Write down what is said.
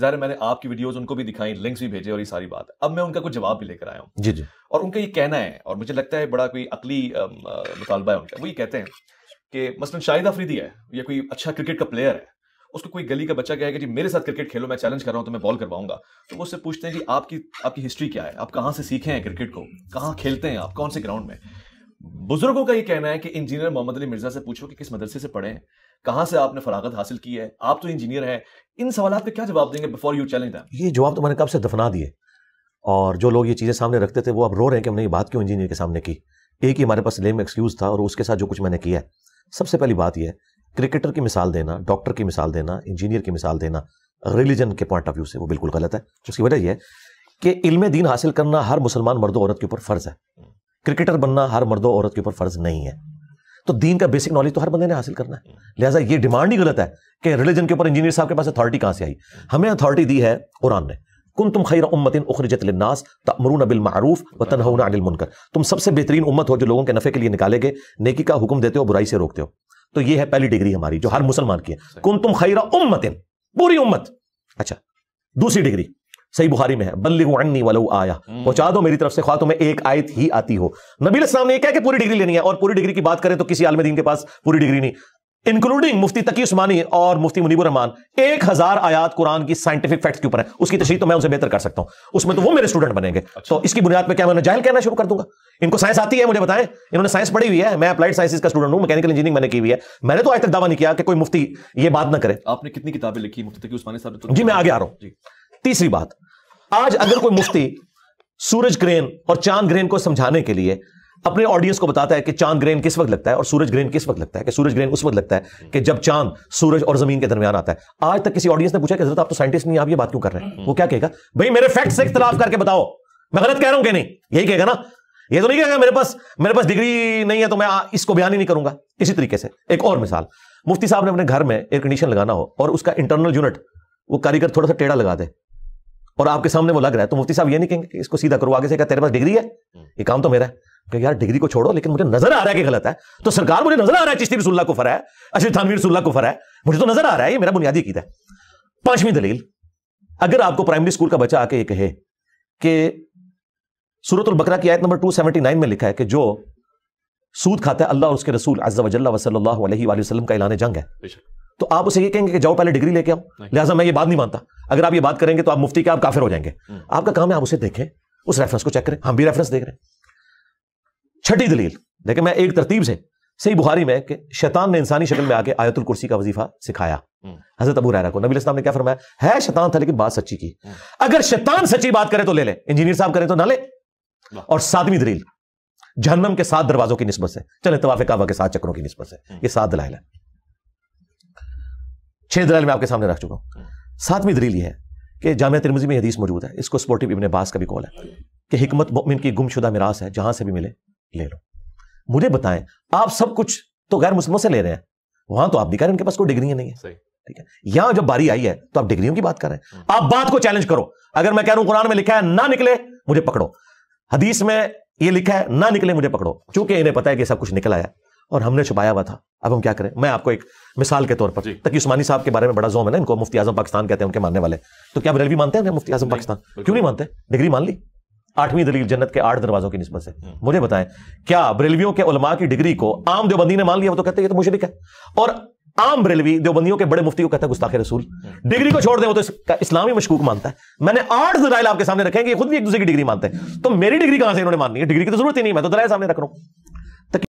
ज़ाहिर मैंने आपकी वीडियोज उनको भी दिखाई लिंक्स भी भेजे और ये सारी बात अब मैं उनका कुछ जवाब भी लेकर आया हूँ जी जी और उनका ये कहना है और मुझे लगता है बड़ा कोई अकली मुतालबा है उनका वो ये कहते हैं कि मसलन शाहिद अफरीदी है या कोई अच्छा क्रिकेट का प्लेयर है उसको कोई गली का बच्चा कहेगा जी मेरे साथ क्रिकेट खेलो मैं चैलेंज कर रहा हूँ तो मैं बॉल करवाऊंगा तो वो उससे पूछते हैं कि आपकी आपकी हिस्ट्री क्या है आप कहाँ से सीखे हैं क्रिकेट को कहाँ खेलते हैं आप कौन से ग्राउंड में बुजुर्गों का ये कहना है कि इंजीनियर मोहम्मद अली मिर्जा से पूछो कि किस मदरसे से पढ़े कहां कहाँ से आपने फरागत हासिल की है आप तो इंजीनियर हैं इन सवाल पे क्या जवाब देंगे बिफोर यू चैलेंज ये जवाब तो मैंने कब से दफना दिए और जो लोग ये चीज़ें सामने रखते थे वो अब रो रहे हैं कि हमने ये बात क्यों इंजीनियर के सामने की एक ही हमारे पास लेम एक्सक्यूज़ था और उसके साथ जो कुछ मैंने किया है सबसे पहली बात यह क्रिकेटर की मिसाल देना डॉक्टर की मिसाल देना इंजीनियर की मिसाल देना रिलीजन के पॉइंट ऑफ व्यू से वो बिल्कुल गलत है उसकी वजह यह है कि इल्म दीन हासिल करना हर मुसलमान मर्द औरत के ऊपर फ़र्ज़ है क्रिकेटर बनना हर मर्द औरत के ऊपर फर्ज नहीं है तो दीन का बेसिक नॉलेज तो हर बंदे ने हासिल करना है लिहाजा ये डिमांड ही गलत है कि रिलीजन के ऊपर इंजीनियर साहब के पास अथॉरिटी कहां से आई हमें अथॉरिटी दी है कुरान ने कुन तुम खैर उम्मतिन उखरजत लिनास तमरून अबिल मारूफ व तनहन अनिल मुनकर तुम सबसे बेहतरीन उम्मत हो जो लोगों के नफे के लिए निकाले गए नेकी का हुक्म देते हो बुराई से रोकते हो तो ये है पहली डिग्री हमारी जो हर मुसलमान की है कुन तुम खैर उम्मतिन पूरी उम्मत अच्छा दूसरी डिग्री सही बुहारी में है बल्ली वलू आया हम्म। पहुंचा दो मेरी तरफ से खा तुम्हें एक आयत ही आती हो नबी इस्लाम ने यह पूरी डिग्री लेनी है और पूरी डिग्री की बात करें तो किसी आलम दिन के पास पूरी डिग्री नहीं इंक्लूडिंग मुफ्ती तकी उस्मानी और मुफ्ती मुनीबुर रहमान एक हजार आयात कुरान की साइंटिफिक फैक्ट्स के ऊपर है उसकी तशरी तो मैं उनसे बेहतर कर सकता हूं उसमें तो वो मेरे स्टूडेंट बनेंगे अच्छा। तो इसकी बुनियाद पर क्या मैं जाहिल कहना शुरू कर दूंगा इनको साइंस आती है मुझे बताएं इन्होंने साइंस पढ़ी हुई है मैं अपलाइड साइंस का स्टूडेंट हूं मैकेनिकल इंजीनियरिंग मैंने की हुई है मैंने तो आज तक दावा नहीं किया कि कोई मुफ्ती ये बात ना करे आपने कितनी किताबें लिखी मुफ्ती तकी उस्मानी साहब तो जी मैं आगे आ रहा हूं तीसरी बात आज अगर कोई मुफ्ती सूरज ग्रेन और चांद ग्रेन को समझाने के लिए अपने ऑडियंस को बताता है कि चांद ग्रेन किस वक्त लगता है और सूरज ग्रेन किस वक्त लगता है कि सूरज ग्रेन उस वक्त लगता है कि जब चांद सूरज और जमीन के दरमियान आता है आज तक किसी ऑडियंस ने पूछा कि आप तो साइंटिस्ट नहीं आप ये बात क्यों कर रहे हैं वो क्या कहेगा भाई मेरे फैक्ट से इख्तलाफ करके बताओ मैं गलत कह रहा हूं कि नहीं यही कहेगा ना ये तो नहीं कहेगा मेरे पास मेरे पास डिग्री नहीं है तो मैं इसको बयान ही नहीं करूंगा इसी तरीके से एक और मिसाल मुफ्ती साहब ने अपने घर में एयर कंडीशन लगाना हो और उसका इंटरनल यूनिट वो कारीगर थोड़ा सा टेढ़ा लगा दे और आपके सामने वो लग रहा है तो मुफ्ती साहब ये नहीं कहेंगे इसको सीधा करो आगे से क्या तेरे पास डिग्री है हम्म। ये काम तो मेरा है यार डिग्री को छोड़ो लेकिन मुझे नजर आ रहा है कि गलत है तो सरकार मुझे नजर आ रहा है चिश्ती रसुल्ला को फरा है अशर थानवीर रसुल्ला को फरा है मुझे तो नजर आ रहा है ये मेरा बुनियादी कीदा है पांचवी दलील अगर आपको प्राइमरी स्कूल का बच्चा आके ये कहे कि सूरतुल बकरा की आयत नंबर 279 में लिखा है कि जो सूद खाता है अल्लाह उसके रसूल अज्जा वसल्ला वसल्लल्लाहु अलैहि वसल्लम का ऐलान जंग है तो आप उसे ये कहेंगे कि जाओ पहले डिग्री लेके आओ लिहाजा मैं ये बात नहीं मानता अगर आप ये बात करेंगे तो आप मुफ्ती के आप काफिर हो जाएंगे हम्म। आपका काम है आप उसे देखें उस रेफरेंस को चेक करें हम भी रेफरेंस देख रहे हैं छठी दलील देखें मैं एक तरतीब से सही बुहारी में कि शैतान ने इंसानी शक्ल में आके आयतुल कुर्सी का वजीफा सिखाया हम्म। हजरत अबू रैरा को नबी इस्लाम ने क्या फरमाया है शैतान था लेकिन बात सच्ची की हम्म। अगर शैतान सच्ची बात करे तो ले ले इंजीनियर साहब करें तो ना ले और सातवीं दलील जहनम के सात दरवाजों की नस्बत से चले तवाफे काबा के सात चक्रों की नस्बत से ये सात दलाइल है छह दलाल मैं आपके सामने रख चुका हूं हम्म। सातवीं दलील है कि जामिया तिरमजी में हदीस मौजूद है इसको स्पोर्टिव इबन बास का भी कॉल है कि हिकमत मोमिन की गुमशुदा मिरास है जहां से भी मिले ले लो मुझे बताएं आप सब कुछ तो गैर मुस्लिमों से ले रहे हैं वहां तो आप नहीं कह रहे उनके पास कोई डिग्री नहीं है ठीक है यहां जब बारी आई है तो आप डिग्रियों की बात कर रहे हैं हम्म। आप बात को चैलेंज करो अगर मैं कह रहा हूं कुरान में लिखा है ना निकले मुझे पकड़ो हदीस में ये लिखा है ना निकले मुझे पकड़ो चूंकि इन्हें पता है कि सब कुछ निकला है और हमने छुपाया हुआ था अब हम क्या करें मैं आपको एक मिसाल के तौर पर तक उस्मानी साहब के बारे में बड़ा जोम है ना इनको मुफ्ती आजम पाकिस्तान कहते हैं उनके मानने वाले तो क्या बरेलवी मानते हैं मुफ्ती आजम पाकिस्तान क्यों नहीं मानते डिग्री मान ली आठवीं दलील जन्नत के आठ दरवाजों की नस्बत से हम्म। मुझे बताएं क्या बरेलवियों के उलमा की डिग्री को आम देवबंदी ने मान लिया वो तो कहते हैं ये तो मुशरक है और आम बरेलवी देवबंदियों के बड़े मुफ्ती को कहता है गुस्ताखे रसूल हम्म। डिग्री को छोड़ दे वो तो इसका इस्लामी मशकूक मानता है मैंने आठ दराइल आपके सामने रखेंगे खुद भी एक दूसरे की डिग्री मानते हैं तो मेरी डिग्री कहां से इन्होंने माननी है डिग्री की तो जरूरत ही नहीं मैं तो दराइल सामने रख रहा हूं